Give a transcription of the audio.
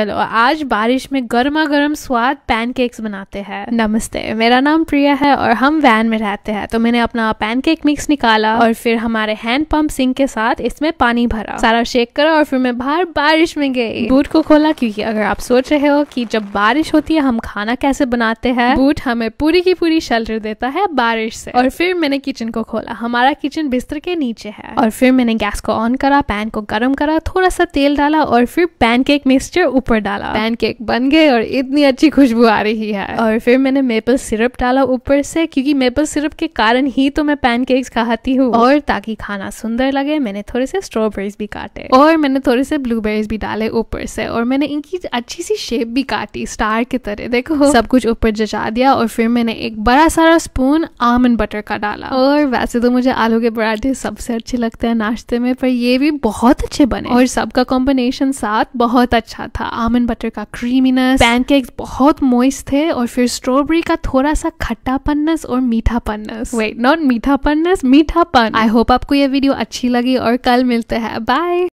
चलो आज बारिश में गर्मा गर्म स्वाद पैनकेक्स बनाते हैं नमस्ते मेरा नाम प्रिया है और हम वैन में रहते हैं तो मैंने अपना पैनकेक मिक्स निकाला और फिर हमारे हैंड पंप सिंक के साथ इसमें पानी भरा सारा शेक करा और फिर मैं बाहर बारिश में गई बूट को खोला क्योंकि अगर आप सोच रहे हो कि जब बारिश होती है हम खाना कैसे बनाते हैं बूट हमें पूरी की पूरी शेल्टर देता है बारिश से और फिर मैंने किचन को खोला हमारा किचन बिस्तर के नीचे है और फिर मैंने गैस को ऑन करा पैन को गर्म करा थोड़ा सा तेल डाला और फिर पैनकेक मिक्सचर ऊपर डाला पैनकेक बन गए और इतनी अच्छी खुशबू आ रही है और फिर मैंने मेपल सिरप डाला ऊपर से क्योंकि मेपल सिरप के कारण ही तो मैं पैनकेक्स खाती हूँ और ताकि खाना सुंदर लगे मैंने थोड़े से स्ट्रॉबेरीज भी काटे और मैंने थोड़े से ब्लूबेरीज भी डाले ऊपर से और मैंने इनकी अच्छी सी शेप भी काटी स्टार की तरह देखो सब कुछ ऊपर जचा दिया और फिर मैंने एक बड़ा सारा स्पून आमंड बटर का डाला और वैसे तो मुझे आलू के पराठे सबसे अच्छे लगते हैं नाश्ते में पर ये भी बहुत अच्छे बने और सबका कॉम्बिनेशन साथ बहुत अच्छा था आमंड बटर का क्रीमीनेस पैनकेक्स बहुत मॉइस्ट थे और फिर स्ट्रॉबेरी का थोड़ा सा पन्नस और मीठापन्नस वेट नॉट मीठा मीठापन आई होप आपको ये वीडियो अच्छी लगी और कल मिलते हैं बाय